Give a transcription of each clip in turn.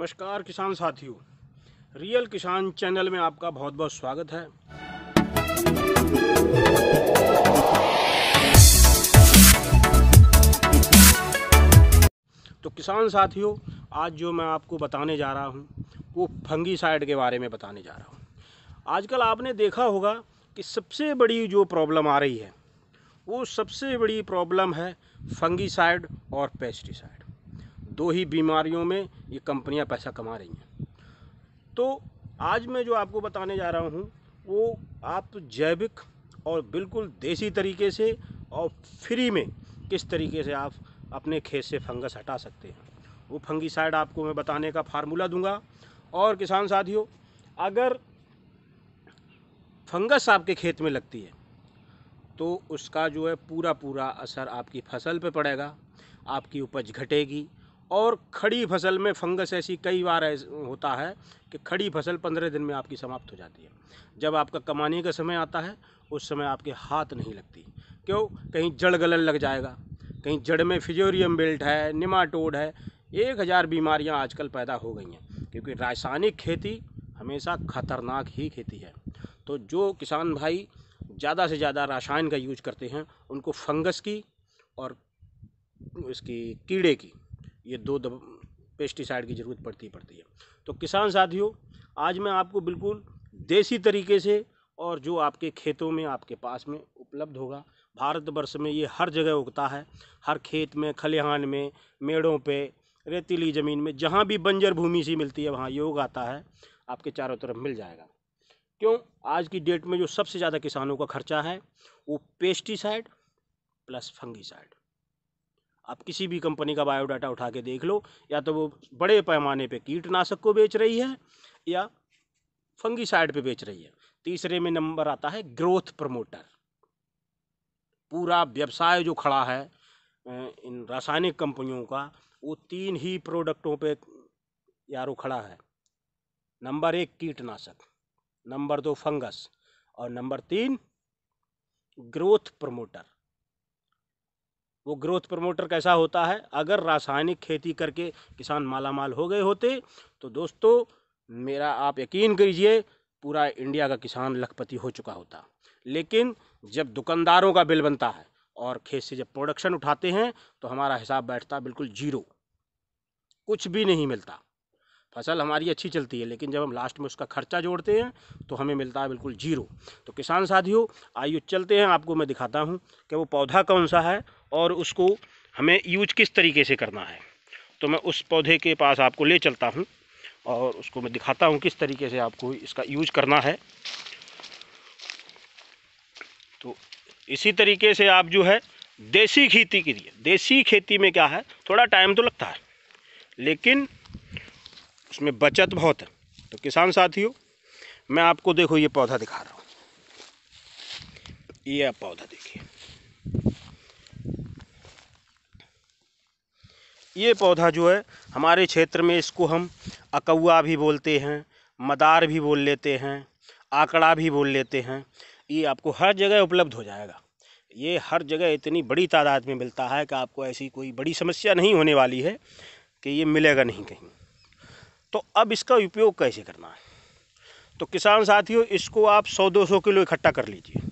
नमस्कार किसान साथियों रियल किसान चैनल में आपका बहुत बहुत स्वागत है तो किसान साथियों आज जो मैं आपको बताने जा रहा हूँ वो फंगीसाइड के बारे में बताने जा रहा हूँ आजकल आपने देखा होगा कि सबसे बड़ी जो प्रॉब्लम आ रही है वो सबसे बड़ी प्रॉब्लम है साइड और पेस्टिसाइड दो ही बीमारियों में ये कंपनियां पैसा कमा रही हैं तो आज मैं जो आपको बताने जा रहा हूँ वो आप जैविक और बिल्कुल देसी तरीके से और फ्री में किस तरीके से आप अपने खेत से फंगस हटा सकते हैं वो फंगीसाइड आपको मैं बताने का फार्मूला दूंगा और किसान साथियों अगर फंगस आपके खेत में लगती है तो उसका जो है पूरा पूरा असर आपकी फसल पे पड़ेगा आपकी उपज घटेगी और खड़ी फसल में फंगस ऐसी कई बार होता है कि खड़ी फसल पंद्रह दिन में आपकी समाप्त हो जाती है जब आपका कमाने का समय आता है उस समय आपके हाथ नहीं लगती क्यों कहीं जड़ गलन लग जाएगा कहीं जड़ में फिजोरियम बेल्ट है निमाटोड है एक हज़ार बीमारियाँ आजकल पैदा हो गई हैं क्योंकि रासायनिक खेती हमेशा खतरनाक ही खेती है तो जो किसान भाई ज़्यादा से ज़्यादा रासायन का यूज करते हैं उनको फंगस की और इसकी कीड़े की ये दो दब पेस्टिसाइड की ज़रूरत पड़ती पड़ती है तो किसान साथियों आज मैं आपको बिल्कुल देसी तरीके से और जो आपके खेतों में आपके पास में उपलब्ध होगा भारतवर्ष में ये हर जगह उगता है हर खेत में खलिहान में मेड़ों पे रेतीली ज़मीन में जहाँ भी बंजर भूमि सी मिलती है वहाँ योग आता है आपके चारों तरफ मिल जाएगा क्यों आज की डेट में जो सबसे ज़्यादा किसानों का खर्चा है वो पेस्टिसाइड प्लस फंगीसाइड आप किसी भी कंपनी का बायोडाटा उठा के देख लो या तो वो बड़े पैमाने पे कीटनाशक को बेच रही है या फंगी साइड पे बेच रही है तीसरे में नंबर आता है ग्रोथ प्रमोटर पूरा व्यवसाय जो खड़ा है इन रासायनिक कंपनियों का वो तीन ही प्रोडक्टों पे यारो खड़ा है नंबर एक कीटनाशक नंबर दो फंगस और नंबर तीन ग्रोथ प्रमोटर वो ग्रोथ प्रमोटर कैसा होता है अगर रासायनिक खेती करके किसान माला माल हो गए होते तो दोस्तों मेरा आप यकीन कीजिए पूरा इंडिया का किसान लखपति हो चुका होता लेकिन जब दुकानदारों का बिल बनता है और खेत से जब प्रोडक्शन उठाते हैं तो हमारा हिसाब बैठता बिल्कुल जीरो कुछ भी नहीं मिलता फसल हमारी अच्छी चलती है लेकिन जब हम लास्ट में उसका खर्चा जोड़ते हैं तो हमें मिलता है बिल्कुल जीरो तो किसान साथियों आइए चलते हैं आपको मैं दिखाता हूँ कि वो पौधा कौन सा है और उसको हमें यूज किस तरीके से करना है तो मैं उस पौधे के पास आपको ले चलता हूँ और उसको मैं दिखाता हूँ किस तरीके से आपको इसका यूज करना है तो इसी तरीके से आप जो है देसी खेती के लिए देसी खेती में क्या है थोड़ा टाइम तो लगता है लेकिन उसमें बचत बहुत है तो किसान साथियों मैं आपको देखो ये पौधा दिखा रहा हूँ ये आप पौधा देखिए ये पौधा जो है हमारे क्षेत्र में इसको हम अकौआ भी बोलते हैं मदार भी बोल लेते हैं आकड़ा भी बोल लेते हैं ये आपको हर जगह उपलब्ध हो जाएगा ये हर जगह इतनी बड़ी तादाद में मिलता है कि आपको ऐसी कोई बड़ी समस्या नहीं होने वाली है कि ये मिलेगा नहीं कहीं तो अब इसका उपयोग कैसे करना है तो किसान साथियों इसको आप 100-200 किलो इकट्ठा कर लीजिए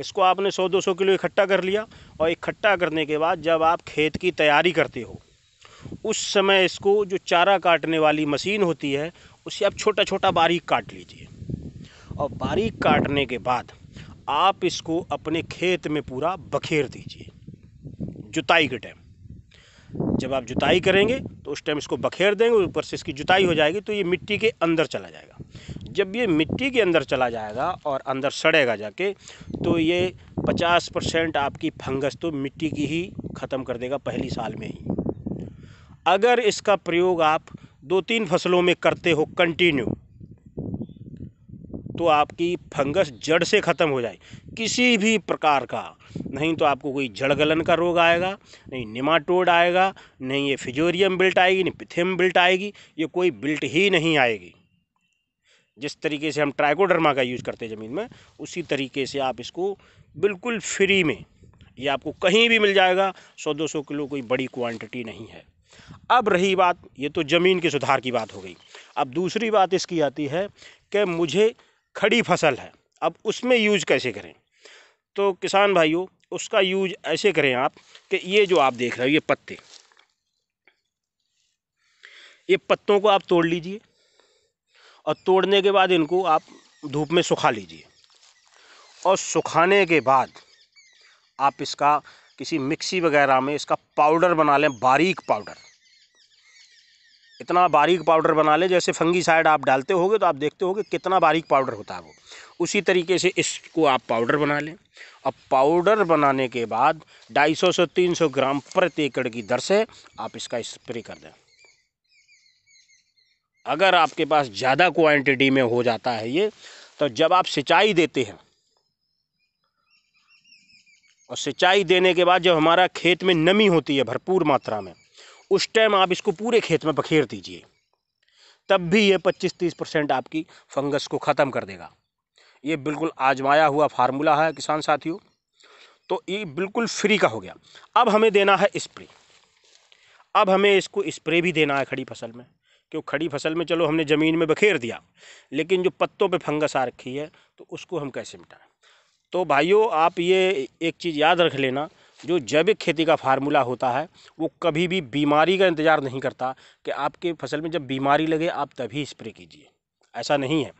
इसको आपने 100-200 किलो इकट्ठा कर लिया और इकट्ठा करने के बाद जब आप खेत की तैयारी करते हो उस समय इसको जो चारा काटने वाली मशीन होती है उसे आप छोटा छोटा बारीक काट लीजिए और बारीक काटने के बाद आप इसको अपने खेत में पूरा बखेर दीजिए जुताई के टाइम जब आप जुताई करेंगे तो उस टाइम इसको बखेर देंगे ऊपर से इसकी जुताई हो जाएगी तो ये मिट्टी के अंदर चला जाएगा जब ये मिट्टी के अंदर चला जाएगा और अंदर सड़ेगा जाके तो ये 50 परसेंट आपकी फंगस तो मिट्टी की ही ख़त्म कर देगा पहली साल में ही अगर इसका प्रयोग आप दो तीन फसलों में करते हो कंटिन्यू तो आपकी फंगस जड़ से ख़त्म हो जाए किसी भी प्रकार का नहीं तो आपको कोई जड़ गलन का रोग आएगा नहीं निमाटोड आएगा नहीं ये फिजोरियम बिल्ट आएगी नहीं पिथेम बिल्ट आएगी ये कोई बिल्ट ही नहीं आएगी जिस तरीके से हम ट्राइकोडर्मा का यूज़ करते हैं ज़मीन में उसी तरीके से आप इसको बिल्कुल फ्री में ये आपको कहीं भी मिल जाएगा सौ दो सौ किलो कोई बड़ी क्वांटिटी नहीं है अब रही बात ये तो ज़मीन के सुधार की बात हो गई अब दूसरी बात इसकी आती है कि मुझे खड़ी फसल है अब उसमें यूज कैसे करें तो किसान भाइयों उसका यूज ऐसे करें आप कि ये जो आप देख रहे हो ये पत्ते ये पत्तों को आप तोड़ लीजिए और तोड़ने के बाद इनको आप धूप में सुखा लीजिए और सुखाने के बाद आप इसका किसी मिक्सी वगैरह में इसका पाउडर बना लें बारीक पाउडर इतना बारीक पाउडर बना लें जैसे फंगी साइड आप डालते होगे तो आप देखते होगे कितना बारीक पाउडर होता है वो उसी तरीके से इसको आप पाउडर बना लें अब पाउडर बनाने के बाद 250 से 300 ग्राम प्रति एकड़ की दर से आप इसका स्प्रे कर दें अगर आपके पास ज़्यादा क्वांटिटी में हो जाता है ये तो जब आप सिंचाई देते हैं और सिंचाई देने के बाद जब हमारा खेत में नमी होती है भरपूर मात्रा में उस टाइम आप इसको पूरे खेत में बखेर दीजिए तब भी ये 25-30 परसेंट आपकी फंगस को ख़त्म कर देगा ये बिल्कुल आजमाया हुआ फार्मूला है किसान साथियों तो ये बिल्कुल फ्री का हो गया अब हमें देना है स्प्रे अब हमें इसको स्प्रे भी देना है खड़ी फसल में क्यों खड़ी फसल में चलो हमने ज़मीन में बखेर दिया लेकिन जो पत्तों पे फंगस आ रखी है तो उसको हम कैसे मिटाएं तो भाइयों आप ये एक चीज़ याद रख लेना जो जैविक खेती का फार्मूला होता है वो कभी भी बीमारी का इंतज़ार नहीं करता कि आपके फसल में जब बीमारी लगे आप तभी स्प्रे कीजिए ऐसा नहीं है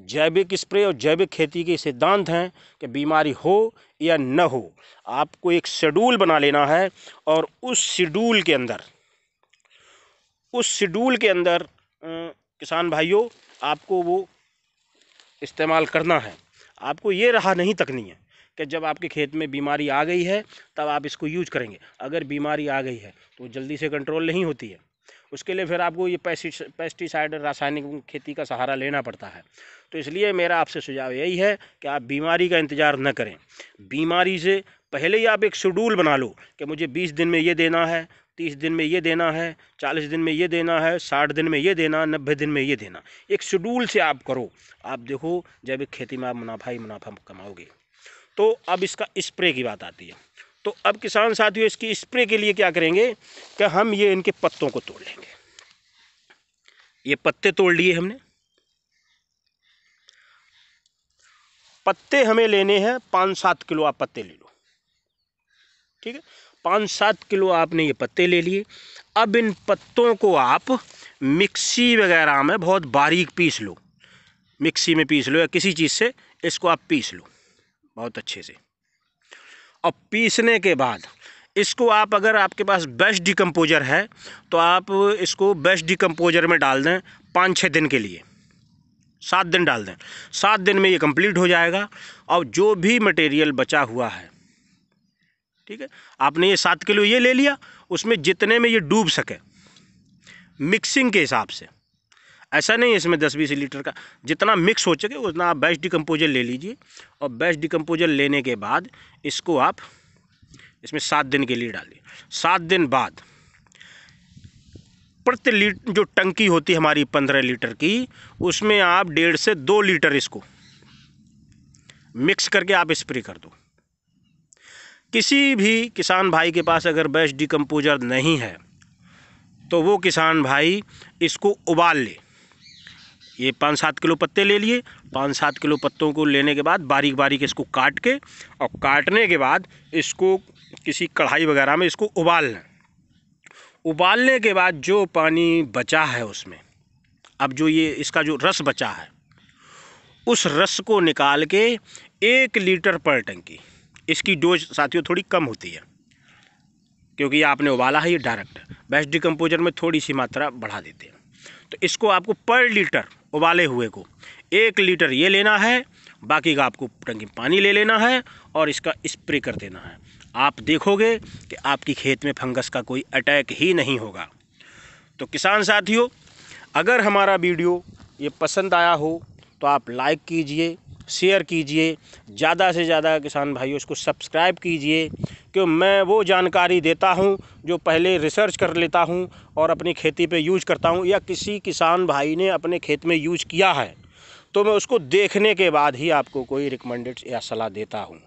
जैविक स्प्रे और जैविक खेती के सिद्धांत हैं कि बीमारी हो या न हो आपको एक शेड्यूल बना लेना है और उस शेड्यूल के अंदर उस शेड्यूल के अंदर किसान भाइयों आपको वो इस्तेमाल करना है आपको ये राह नहीं तकनी है कि जब आपके खेत में बीमारी आ गई है तब आप इसको यूज करेंगे अगर बीमारी आ गई है तो जल्दी से कंट्रोल नहीं होती है उसके लिए फिर आपको ये पेस्टिसाइड रासायनिक खेती का सहारा लेना पड़ता है तो इसलिए मेरा आपसे सुझाव यही है कि आप बीमारी का इंतज़ार न करें बीमारी से पहले ही आप एक शेड्यूल बना लो कि मुझे बीस दिन में ये देना है तीस दिन में ये देना है चालीस दिन में ये देना है साठ दिन में ये देना नब्बे दिन में ये देना एक शेड्यूल से आप करो आप देखो जैविक खेती में आप मुनाफा ही मुनाफा कमाओगे तो अब इसका स्प्रे की बात आती है तो अब किसान साथियों इसकी स्प्रे के लिए क्या करेंगे कि हम ये इनके पत्तों को तोड़ लेंगे ये पत्ते तोड़ लिए हमने पत्ते हमें लेने हैं पाँच सात किलो आप पत्ते ले लो ठीक है पाँच सात किलो आपने ये पत्ते ले लिए अब इन पत्तों को आप मिक्सी वगैरह में बहुत बारीक पीस लो मिक्सी में पीस लो या किसी चीज़ से इसको आप पीस लो बहुत अच्छे से और पीसने के बाद इसको आप अगर आपके पास बेस्ट डिकम्पोजर है तो आप इसको बेस्ट डिकम्पोजर में डाल दें पाँच छः दिन के लिए सात दिन डाल दें सात दिन में ये कंप्लीट हो जाएगा और जो भी मटेरियल बचा हुआ है ठीक है आपने ये सात किलो ये ले लिया उसमें जितने में ये डूब सके मिक्सिंग के हिसाब से ऐसा नहीं है इसमें दस बीस लीटर का जितना मिक्स हो चुके उतना आप बेस्ट डिकम्पोजर ले लीजिए और बेस्ट डिकम्पोजर लेने के बाद इसको आप इसमें सात दिन के लिए डालिए सात दिन बाद प्रति लीटर जो टंकी होती है हमारी पंद्रह लीटर की उसमें आप डेढ़ से दो लीटर इसको मिक्स करके आप स्प्रे कर दो किसी भी किसान भाई के पास अगर बेस्ट डिकम्पोजर नहीं है तो वो किसान भाई इसको उबाल ले ये पाँच सात किलो पत्ते ले लिए पाँच सात किलो पत्तों को लेने के बाद बारीक बारीक इसको काट के और काटने के बाद इसको किसी कढ़ाई वगैरह में इसको उबाल लें उबालने के बाद जो पानी बचा है उसमें अब जो ये इसका जो रस बचा है उस रस को निकाल के एक लीटर पर टंकी इसकी डोज साथियों थोड़ी कम होती है क्योंकि आपने उबाला है ये डायरेक्ट बेस्ट डिकम्पोजर में थोड़ी सी मात्रा बढ़ा देते हैं तो इसको आपको पर लीटर उबाले हुए को एक लीटर ये लेना है बाकी का आपको टंकी पानी ले लेना है और इसका स्प्रे कर देना है आप देखोगे कि आपकी खेत में फंगस का कोई अटैक ही नहीं होगा तो किसान साथियों अगर हमारा वीडियो ये पसंद आया हो तो आप लाइक कीजिए शेयर कीजिए ज़्यादा से ज़्यादा किसान भाइयों इसको सब्सक्राइब कीजिए कि मैं वो जानकारी देता हूँ जो पहले रिसर्च कर लेता हूँ और अपनी खेती पे यूज करता हूँ या किसी किसान भाई ने अपने खेत में यूज किया है तो मैं उसको देखने के बाद ही आपको कोई रिकमेंडेड या सलाह देता हूँ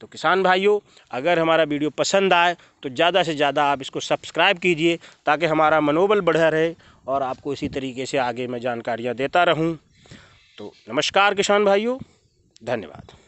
तो किसान भाइयों अगर हमारा वीडियो पसंद आए तो ज़्यादा से ज़्यादा आप इसको सब्सक्राइब कीजिए ताकि हमारा मनोबल बढ़ा रहे और आपको इसी तरीके से आगे मैं जानकारियाँ देता रहूँ तो नमस्कार किसान भाइयों धन्यवाद